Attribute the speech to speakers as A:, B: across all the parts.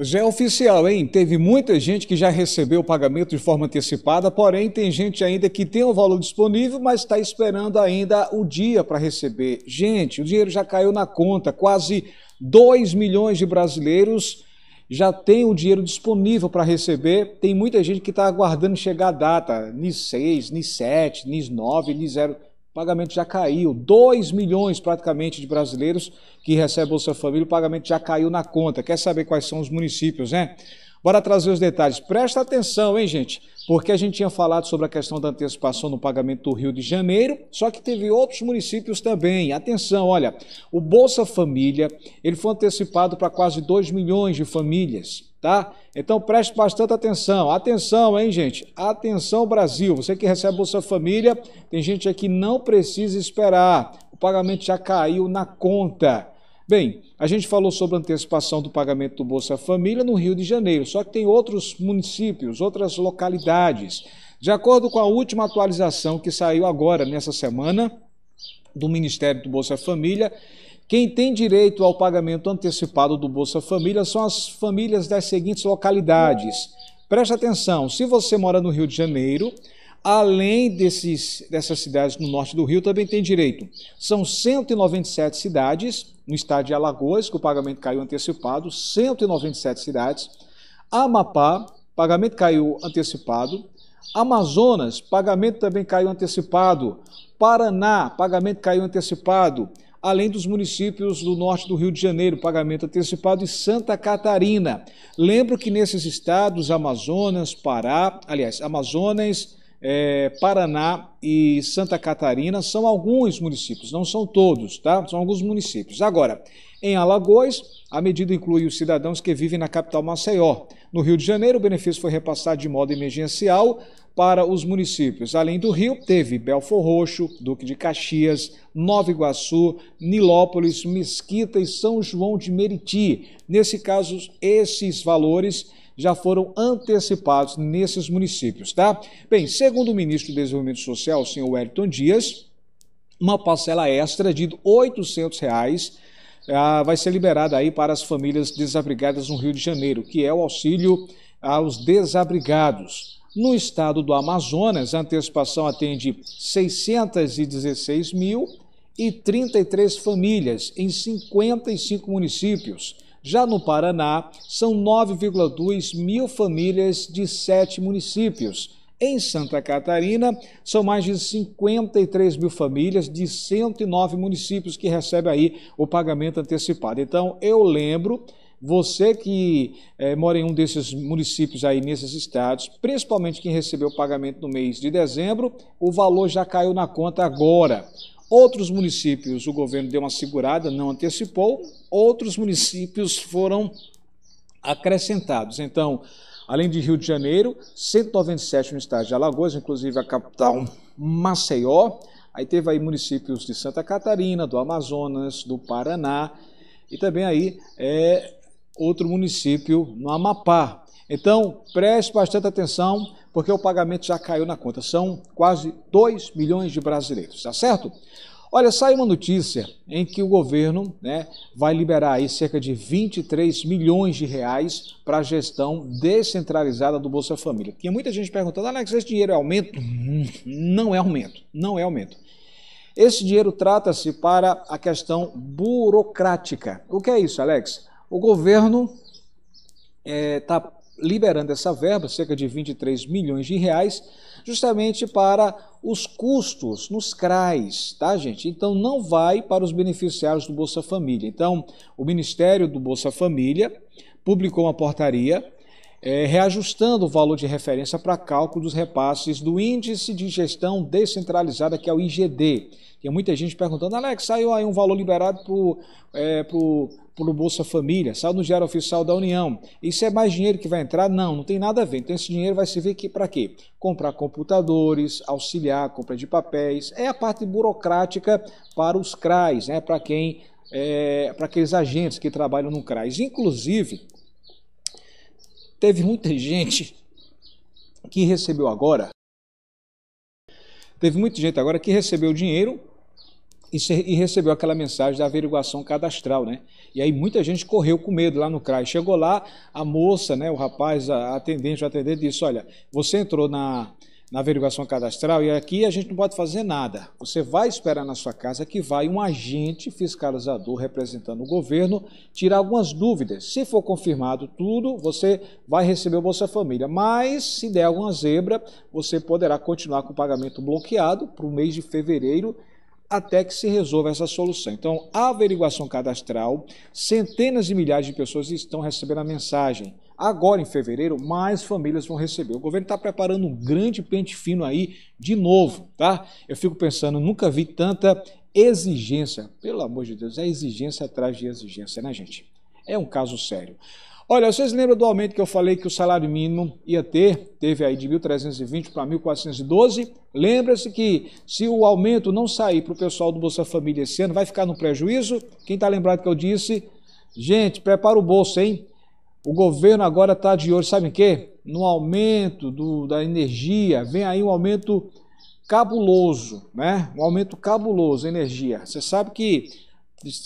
A: Já é oficial, hein? Teve muita gente que já recebeu o pagamento de forma antecipada, porém tem gente ainda que tem o valor disponível, mas está esperando ainda o dia para receber. Gente, o dinheiro já caiu na conta. Quase 2 milhões de brasileiros já tem o dinheiro disponível para receber. Tem muita gente que está aguardando chegar a data, NIS 6, NIS 7, NIS 9, NIS 0 pagamento já caiu. 2 milhões praticamente de brasileiros que recebem Bolsa Família, o pagamento já caiu na conta. Quer saber quais são os municípios, né? Bora trazer os detalhes. Presta atenção, hein, gente? Porque a gente tinha falado sobre a questão da antecipação no pagamento do Rio de Janeiro, só que teve outros municípios também. Atenção, olha, o Bolsa Família, ele foi antecipado para quase 2 milhões de famílias, tá? Então preste bastante atenção. Atenção, hein, gente? Atenção, Brasil. Você que recebe Bolsa Família, tem gente aqui que não precisa esperar. O pagamento já caiu na conta. Bem, a gente falou sobre antecipação do pagamento do Bolsa Família no Rio de Janeiro, só que tem outros municípios, outras localidades. De acordo com a última atualização que saiu agora, nessa semana, do Ministério do Bolsa Família, quem tem direito ao pagamento antecipado do Bolsa Família são as famílias das seguintes localidades. Preste atenção, se você mora no Rio de Janeiro, Além desses, dessas cidades no norte do Rio, também tem direito. São 197 cidades, no estado de Alagoas, que o pagamento caiu antecipado, 197 cidades. Amapá, pagamento caiu antecipado. Amazonas, pagamento também caiu antecipado. Paraná, pagamento caiu antecipado. Além dos municípios do norte do Rio de Janeiro, pagamento antecipado e Santa Catarina. Lembro que nesses estados, Amazonas, Pará, aliás, Amazonas, é, Paraná e Santa Catarina são alguns municípios, não são todos, tá? São alguns municípios. Agora, em Alagoas, a medida inclui os cidadãos que vivem na capital Maceió. No Rio de Janeiro, o benefício foi repassado de modo emergencial para os municípios. Além do Rio, teve Belfor Roxo, Duque de Caxias, Nova Iguaçu, Nilópolis, Mesquita e São João de Meriti. Nesse caso, esses valores já foram antecipados nesses municípios, tá? Bem, segundo o ministro do Desenvolvimento Social, o senhor Wellington Dias, uma parcela extra de R$ 800 reais, ah, vai ser liberada aí para as famílias desabrigadas no Rio de Janeiro, que é o auxílio aos desabrigados. No estado do Amazonas, a antecipação atende 616 mil e 33 famílias em 55 municípios. Já no Paraná, são 9,2 mil famílias de sete municípios. Em Santa Catarina, são mais de 53 mil famílias de 109 municípios que recebem aí o pagamento antecipado. Então, eu lembro, você que é, mora em um desses municípios aí, nesses estados, principalmente quem recebeu o pagamento no mês de dezembro, o valor já caiu na conta agora. Outros municípios, o governo deu uma segurada, não antecipou, outros municípios foram acrescentados. Então, além de Rio de Janeiro, 197 no estado de Alagoas, inclusive a capital Maceió. Aí teve aí municípios de Santa Catarina, do Amazonas, do Paraná e também aí é, outro município no Amapá, então, preste bastante atenção, porque o pagamento já caiu na conta. São quase 2 milhões de brasileiros, tá certo? Olha, sai uma notícia em que o governo né, vai liberar aí cerca de 23 milhões de reais para a gestão descentralizada do Bolsa Família. Tinha muita gente perguntando, ah, Alex, esse dinheiro é aumento? Uhum. Não é aumento, não é aumento. Esse dinheiro trata-se para a questão burocrática. O que é isso, Alex? O governo está eh, é, liberando essa verba, cerca de 23 milhões de reais, justamente para os custos nos CRAs, tá, gente? Então não vai para os beneficiários do Bolsa Família. Então, o Ministério do Bolsa Família publicou uma portaria é, reajustando o valor de referência para cálculo dos repasses do Índice de Gestão Descentralizada, que é o IGD. Tem muita gente perguntando, Alex, saiu aí um valor liberado para o é, pelo Bolsa Família, saiu no Diário Oficial da União. Isso é mais dinheiro que vai entrar? Não, não tem nada a ver. Então esse dinheiro vai servir aqui para quê? Comprar computadores, auxiliar, compra de papéis. É a parte burocrática para os CRAs, né? para quem, é, para aqueles agentes que trabalham no CRAs. Inclusive, teve muita gente que recebeu agora. Teve muita gente agora que recebeu dinheiro e, recebeu aquela mensagem da averiguação cadastral, né? E aí muita gente correu com medo lá no CRAI. Chegou lá, a moça, né, o rapaz, a atendente, o atendente disse: Olha, você entrou na, na averiguação cadastral e aqui a gente não pode fazer nada. Você vai esperar na sua casa que vai um agente fiscalizador representando o governo tirar algumas dúvidas. Se for confirmado tudo, você vai receber o Bolsa Família. Mas se der alguma zebra, você poderá continuar com o pagamento bloqueado para o mês de fevereiro até que se resolva essa solução. Então, a averiguação cadastral, centenas de milhares de pessoas estão recebendo a mensagem. Agora, em fevereiro, mais famílias vão receber. O governo está preparando um grande pente fino aí, de novo, tá? Eu fico pensando, nunca vi tanta exigência. Pelo amor de Deus, é exigência atrás de exigência, né, gente? É um caso sério. Olha, vocês lembram do aumento que eu falei que o salário mínimo ia ter? Teve aí de 1.320 para 1.412. Lembra-se que se o aumento não sair para o pessoal do Bolsa Família esse ano, vai ficar no prejuízo? Quem está lembrado que eu disse? Gente, prepara o bolso, hein? O governo agora está de olho, sabe o quê? No aumento do, da energia, vem aí um aumento cabuloso, né? Um aumento cabuloso da energia. Você sabe que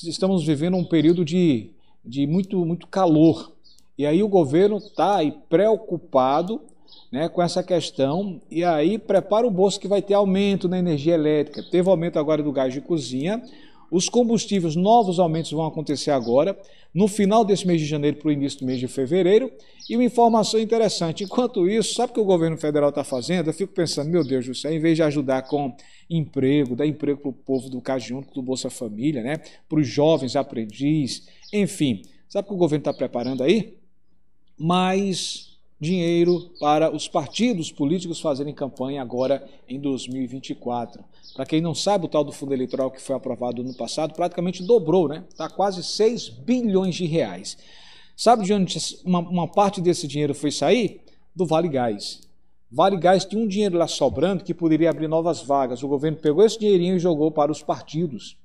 A: estamos vivendo um período de, de muito, muito calor. E aí o governo está preocupado né, com essa questão. E aí prepara o bolso que vai ter aumento na energia elétrica. Teve aumento agora do gás de cozinha. Os combustíveis, novos aumentos vão acontecer agora, no final desse mês de janeiro para o início do mês de fevereiro. E uma informação interessante: enquanto isso, sabe o que o governo federal está fazendo? Eu fico pensando, meu Deus do céu, em vez de ajudar com emprego, dar emprego para o povo do Cajunto, do Bolsa Família, né, para os jovens aprendiz, enfim. Sabe o que o governo está preparando aí? mais dinheiro para os partidos políticos fazerem campanha agora em 2024. Para quem não sabe, o tal do fundo eleitoral que foi aprovado no passado praticamente dobrou, né? Está quase 6 bilhões de reais. Sabe de onde uma, uma parte desse dinheiro foi sair? Do Vale Gás. Vale Gás tinha um dinheiro lá sobrando que poderia abrir novas vagas. O governo pegou esse dinheirinho e jogou para os partidos.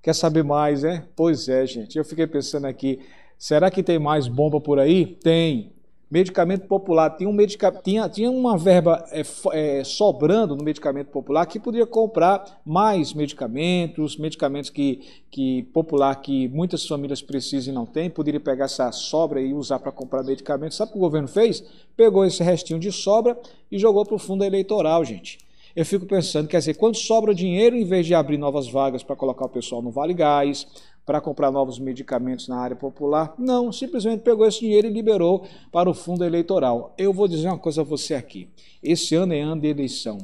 A: Quer saber mais, né? Pois é, gente. Eu fiquei pensando aqui, Será que tem mais bomba por aí? Tem. Medicamento popular. Tinha, um medica... tinha, tinha uma verba é, é, sobrando no medicamento popular que poderia comprar mais medicamentos, medicamentos que, que popular que muitas famílias precisam e não têm, poderia pegar essa sobra e usar para comprar medicamentos. Sabe o que o governo fez? Pegou esse restinho de sobra e jogou para o fundo eleitoral, gente eu fico pensando, quer dizer, quando sobra dinheiro, em vez de abrir novas vagas para colocar o pessoal no Vale Gás, para comprar novos medicamentos na área popular, não, simplesmente pegou esse dinheiro e liberou para o fundo eleitoral. Eu vou dizer uma coisa a você aqui: esse ano é ano de eleição.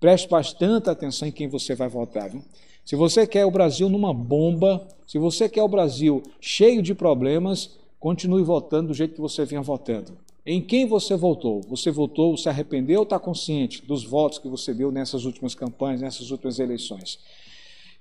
A: Preste bastante atenção em quem você vai votar. Viu? Se você quer o Brasil numa bomba, se você quer o Brasil cheio de problemas, continue votando do jeito que você vinha votando. Em quem você votou? Você votou, se arrependeu ou está consciente dos votos que você deu nessas últimas campanhas, nessas últimas eleições?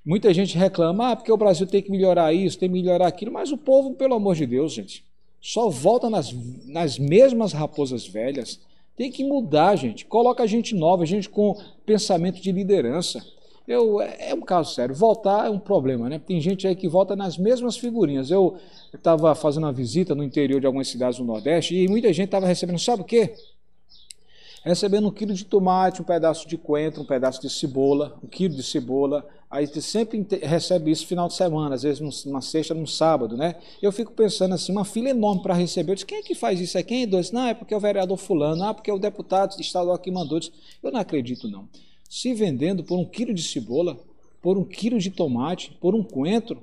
A: Muita gente reclama, ah, porque o Brasil tem que melhorar isso, tem que melhorar aquilo, mas o povo, pelo amor de Deus, gente, só volta nas, nas mesmas raposas velhas. Tem que mudar, gente. Coloca gente nova, gente com pensamento de liderança. Eu, é, é um caso sério. Voltar é um problema, né? Tem gente aí que volta nas mesmas figurinhas. Eu estava fazendo uma visita no interior de algumas cidades do Nordeste e muita gente estava recebendo, sabe o quê? Recebendo um quilo de tomate, um pedaço de coentro, um pedaço de cebola, um quilo de cebola. Aí você sempre recebe isso final de semana, às vezes numa sexta, num sábado, né? Eu fico pensando assim, uma fila enorme para receber. Eu disse, quem é que faz isso? É quem? disse, Não, é porque é o vereador fulano, ah, porque o deputado estadual que mandou. Eu, disse, eu não acredito, não se vendendo por um quilo de cebola, por um quilo de tomate, por um coentro.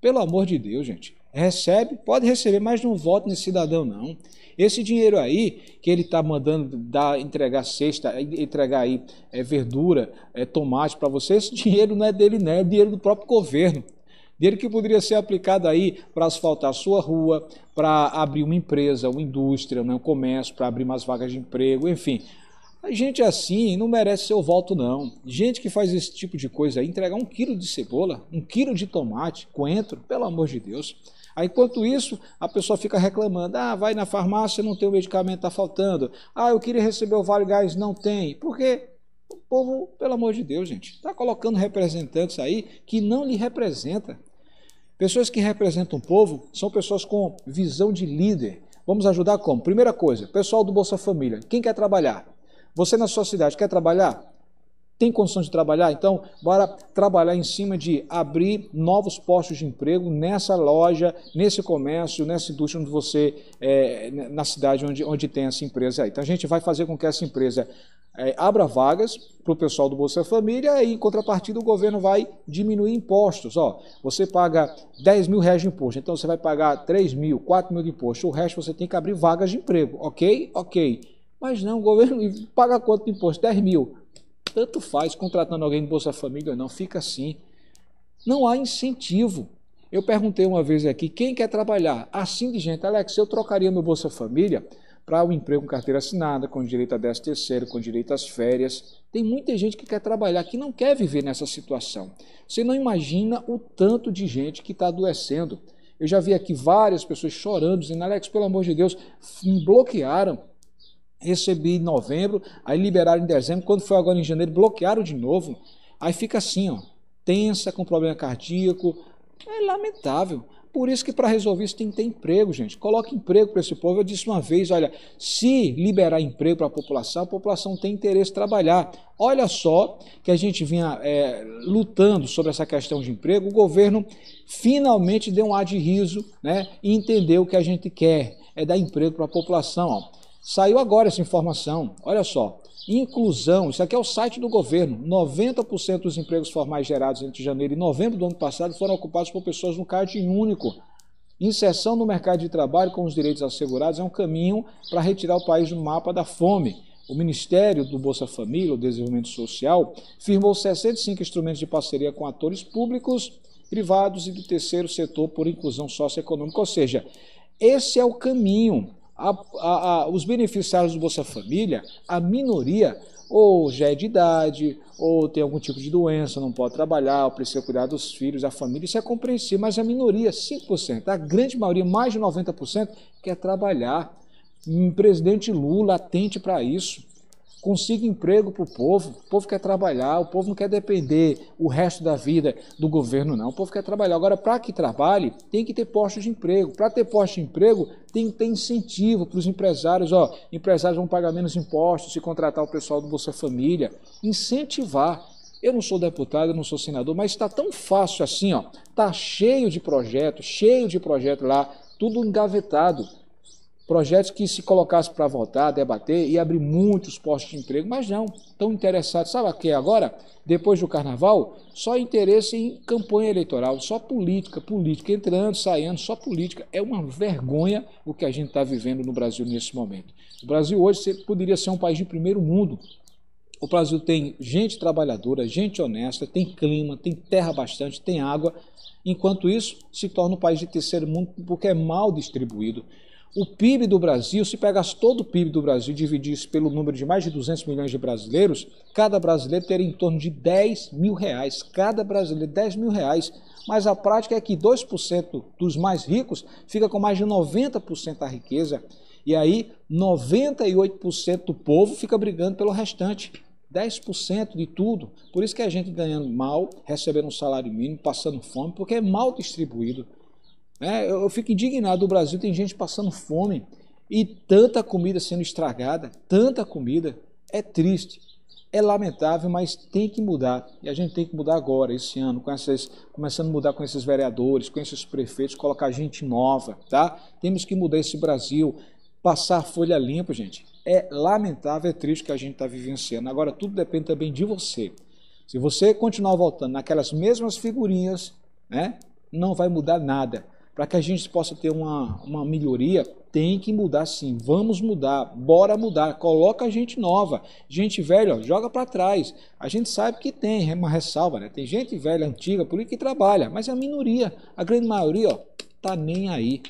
A: Pelo amor de Deus, gente. Recebe, pode receber, mas não voto nesse cidadão, não. Esse dinheiro aí que ele está mandando dar, entregar cesta, entregar aí é, verdura, é, tomate para você, esse dinheiro não é dele, não, é dinheiro do próprio governo. Dinheiro que poderia ser aplicado aí para asfaltar a sua rua, para abrir uma empresa, uma indústria, né, um comércio, para abrir mais vagas de emprego, enfim. A gente é assim não merece seu voto, não. Gente que faz esse tipo de coisa aí, entregar um quilo de cebola, um quilo de tomate, coentro, pelo amor de Deus. Aí, enquanto isso, a pessoa fica reclamando: ah, vai na farmácia, não tem o medicamento, está faltando. Ah, eu queria receber o Vale Gás, não tem. Por quê? O povo, pelo amor de Deus, gente, está colocando representantes aí que não lhe representa. Pessoas que representam o povo são pessoas com visão de líder. Vamos ajudar como? Primeira coisa, pessoal do Bolsa Família, quem quer trabalhar? Você na sua cidade quer trabalhar? Tem condição de trabalhar? Então, bora trabalhar em cima de abrir novos postos de emprego nessa loja, nesse comércio, nessa indústria onde você, é, na cidade onde, onde tem essa empresa aí. Então, a gente vai fazer com que essa empresa é, abra vagas para o pessoal do Bolsa Família e, em contrapartida, o governo vai diminuir impostos. Ó, você paga 10 mil reais de imposto, então você vai pagar 3 mil, 4 mil de imposto. O resto você tem que abrir vagas de emprego, ok? Ok. Mas não, o governo paga quanto de imposto? 10 mil. Tanto faz, contratando alguém de Bolsa Família ou não, fica assim. Não há incentivo. Eu perguntei uma vez aqui, quem quer trabalhar? Assim de gente, Alex, eu trocaria meu Bolsa Família para o um emprego com carteira assinada, com direito a 10 terceiro, com direito às férias. Tem muita gente que quer trabalhar, que não quer viver nessa situação. Você não imagina o tanto de gente que está adoecendo. Eu já vi aqui várias pessoas chorando, dizendo, Alex, pelo amor de Deus, me bloquearam Recebi em novembro, aí liberaram em dezembro, quando foi agora em janeiro, bloquearam de novo. Aí fica assim, ó, tensa, com problema cardíaco. É lamentável. Por isso que para resolver isso tem que ter emprego, gente. Coloque emprego para esse povo. Eu disse uma vez, olha, se liberar emprego para a população, a população tem interesse em trabalhar. Olha só que a gente vinha é, lutando sobre essa questão de emprego, o governo finalmente deu um ar de riso né, e entendeu o que a gente quer, é dar emprego para a população. Ó. Saiu agora essa informação. Olha só. Inclusão, isso aqui é o site do governo. 90% dos empregos formais gerados entre janeiro e novembro do ano passado foram ocupados por pessoas no CAD único. Inserção no mercado de trabalho com os direitos assegurados é um caminho para retirar o país do mapa da fome. O Ministério do Bolsa Família, o Desenvolvimento Social, firmou 65 instrumentos de parceria com atores públicos, privados e do terceiro setor por inclusão socioeconômica. Ou seja, esse é o caminho a, a, a, os beneficiários do Bolsa Família, a minoria, ou já é de idade, ou tem algum tipo de doença, não pode trabalhar, ou precisa cuidar dos filhos, da família, isso é compreensível, mas a minoria, 5%, a grande maioria, mais de 90%, quer trabalhar. O hum, presidente Lula atente para isso. Consiga emprego para o povo. O povo quer trabalhar, o povo não quer depender o resto da vida do governo, não. O povo quer trabalhar. Agora, para que trabalhe, tem que ter postos de emprego. Para ter postos de emprego, tem que ter incentivo para os empresários. Ó, empresários vão pagar menos impostos se contratar o pessoal do Bolsa Família. Incentivar. Eu não sou deputado, eu não sou senador, mas está tão fácil assim, ó. está cheio de projetos, cheio de projetos lá, tudo engavetado projetos que se colocassem para votar, debater e abrir muitos postos de emprego, mas não, estão interessados, sabe o que é agora? Depois do carnaval, só interesse em campanha eleitoral, só política, política, entrando, saindo, só política. É uma vergonha o que a gente está vivendo no Brasil nesse momento. O Brasil hoje poderia ser um país de primeiro mundo. O Brasil tem gente trabalhadora, gente honesta, tem clima, tem terra bastante, tem água. Enquanto isso, se torna um país de terceiro mundo porque é mal distribuído. O PIB do Brasil, se pegasse todo o PIB do Brasil e dividir isso pelo número de mais de 200 milhões de brasileiros, cada brasileiro teria em torno de 10 mil reais. Cada brasileiro, 10 mil reais. Mas a prática é que 2% dos mais ricos fica com mais de 90% da riqueza. E aí, 98% do povo fica brigando pelo restante. 10% de tudo. Por isso que a gente ganhando mal, recebendo um salário mínimo, passando fome, porque é mal distribuído. É, eu, eu fico indignado. O Brasil tem gente passando fome e tanta comida sendo estragada, tanta comida. É triste, é lamentável, mas tem que mudar. E a gente tem que mudar agora, esse ano, com essas, começando a mudar com esses vereadores, com esses prefeitos, colocar gente nova, tá? Temos que mudar esse Brasil, passar folha limpa, gente. É lamentável, é triste que a gente está vivenciando. Agora, tudo depende também de você. Se você continuar voltando naquelas mesmas figurinhas, né, não vai mudar nada para que a gente possa ter uma, uma melhoria, tem que mudar sim. Vamos mudar, bora mudar. Coloca gente nova, gente velha, ó, joga para trás. A gente sabe que tem, é uma ressalva, né? Tem gente velha, antiga, por isso que trabalha, mas é a minoria. A grande maioria, ó, tá nem aí.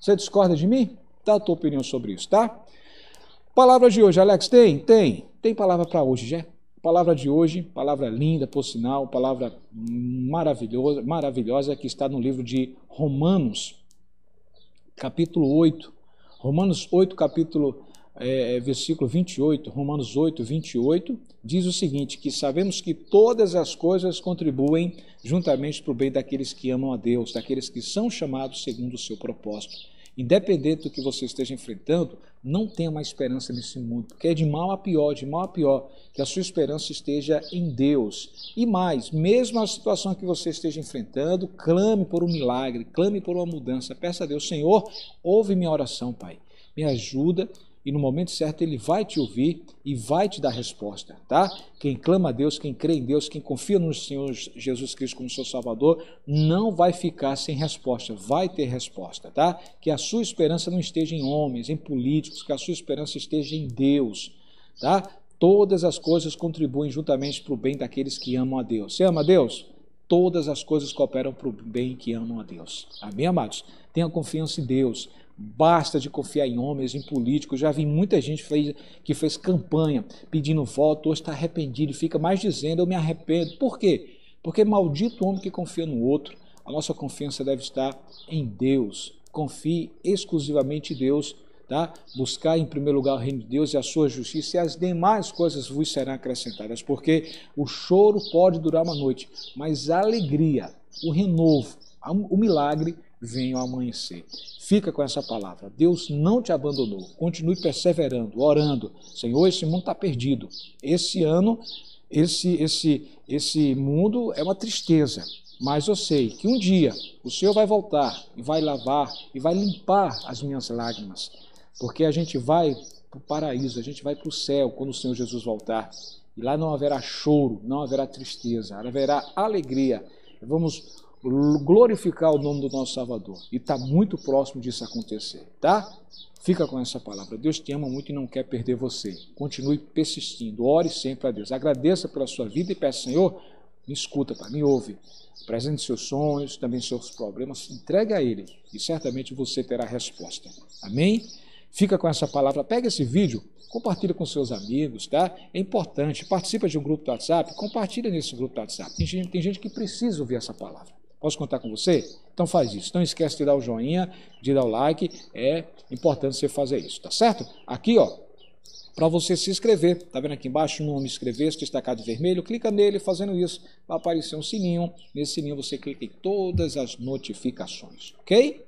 A: Você discorda de mim? Dá a tua opinião sobre isso, tá? Palavras de hoje, Alex, tem? Tem. Tem palavra para hoje, já? Palavra de hoje, palavra linda, por sinal, palavra maravilhosa, maravilhosa que está no livro de Romanos, capítulo 8. Romanos 8, capítulo é, é versículo 28, Romanos 8, 28, diz o seguinte: que sabemos que todas as coisas contribuem juntamente para o bem daqueles que amam a Deus, daqueles que são chamados segundo o seu propósito. Independente do que você esteja enfrentando, não tenha mais esperança nesse mundo, porque é de mal a pior, de mal a pior, que a sua esperança esteja em Deus. E mais, mesmo a situação que você esteja enfrentando, clame por um milagre, clame por uma mudança. Peça a Deus, Senhor, ouve minha oração, Pai. Me ajuda e no momento certo ele vai te ouvir e vai te dar resposta, tá? Quem clama a Deus, quem crê em Deus, quem confia no Senhor Jesus Cristo como seu Salvador, não vai ficar sem resposta, vai ter resposta, tá? Que a sua esperança não esteja em homens, em políticos, que a sua esperança esteja em Deus, tá? Todas as coisas contribuem juntamente para o bem daqueles que amam a Deus. Você ama a Deus? Todas as coisas cooperam para o bem que amam a Deus. Amém, amados? Tenha confiança em Deus Basta de confiar em homens, em políticos. Já vi muita gente fez, que fez campanha pedindo voto, hoje está arrependido, fica mais dizendo eu me arrependo. Por quê? Porque é maldito o homem que confia no outro. A nossa confiança deve estar em Deus. Confie exclusivamente em Deus. Tá? Buscar em primeiro lugar o reino de Deus e a sua justiça, e as demais coisas vos serão acrescentadas, porque o choro pode durar uma noite, mas a alegria, o renovo, o milagre venha o amanhecer. Fica com essa palavra. Deus não te abandonou. Continue perseverando, orando. Senhor, esse mundo está perdido. Esse ano, esse, esse, esse mundo é uma tristeza. Mas eu sei que um dia o Senhor vai voltar e vai lavar e vai limpar as minhas lágrimas. Porque a gente vai para o paraíso, a gente vai para o céu quando o Senhor Jesus voltar. E lá não haverá choro, não haverá tristeza, haverá alegria. Vamos glorificar o nome do nosso Salvador. E está muito próximo disso acontecer, tá? Fica com essa palavra. Deus te ama muito e não quer perder você. Continue persistindo. Ore sempre a Deus. Agradeça pela sua vida e peça, Senhor, me escuta, pai, me ouve. Apresente seus sonhos, também seus problemas. Entregue a Ele e certamente você terá resposta. Amém? Fica com essa palavra. Pega esse vídeo, compartilha com seus amigos, tá? É importante. Participa de um grupo do WhatsApp, compartilha nesse grupo do WhatsApp. Tem gente, tem gente que precisa ouvir essa palavra. Posso contar com você? Então faz isso. Não esquece de dar o joinha, de dar o like. É importante você fazer isso, tá certo? Aqui, ó, para você se inscrever. Tá vendo aqui embaixo o nome inscrever-se destacado de vermelho? Clica nele, fazendo isso vai aparecer um sininho. Nesse sininho você clica em todas as notificações, ok?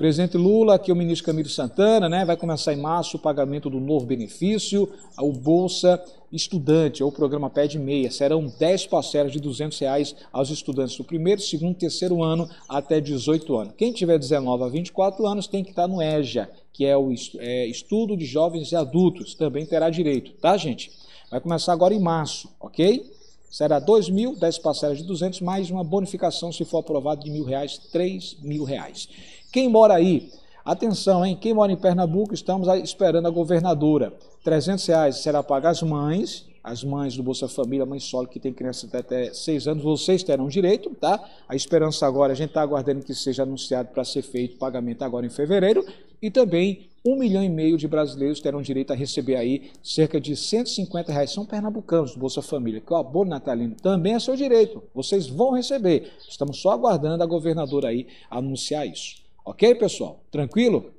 A: presidente Lula, aqui é o ministro Camilo Santana, né, vai começar em março o pagamento do novo benefício, o Bolsa Estudante, ou o programa PED Meia. Serão 10 parcelas de R$ 200 reais aos estudantes do primeiro, segundo e terceiro ano até 18 anos. Quem tiver 19 a 24 anos tem que estar no EJA, que é o é, Estudo de Jovens e Adultos, também terá direito, tá, gente? Vai começar agora em março, ok? será 2 mil, 10 parcelas de 200, mais uma bonificação, se for aprovado, de mil reais, 3 mil reais. Quem mora aí, atenção, hein? Quem mora em Pernambuco, estamos esperando a governadora. 300 reais será pago às mães, as mães do Bolsa Família, mães solo que tem criança até 6 anos, vocês terão direito, tá? A esperança agora, a gente está aguardando que seja anunciado para ser feito o pagamento agora em fevereiro, e também um milhão e meio de brasileiros terão direito a receber aí cerca de 150 reais. São pernambucanos do Bolsa Família, que é o abono natalino também é seu direito. Vocês vão receber. Estamos só aguardando a governadora aí anunciar isso. Ok, pessoal? Tranquilo?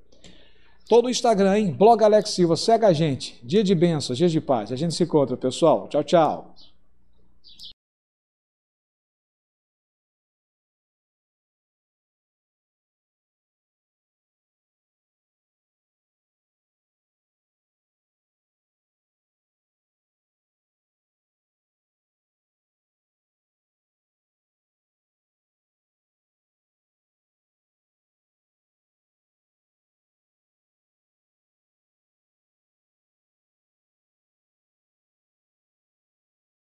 A: Todo o Instagram, hein? Blog Alex Silva. Segue a gente. Dia de bênçãos, dia de paz. A gente se encontra, pessoal. Tchau, tchau.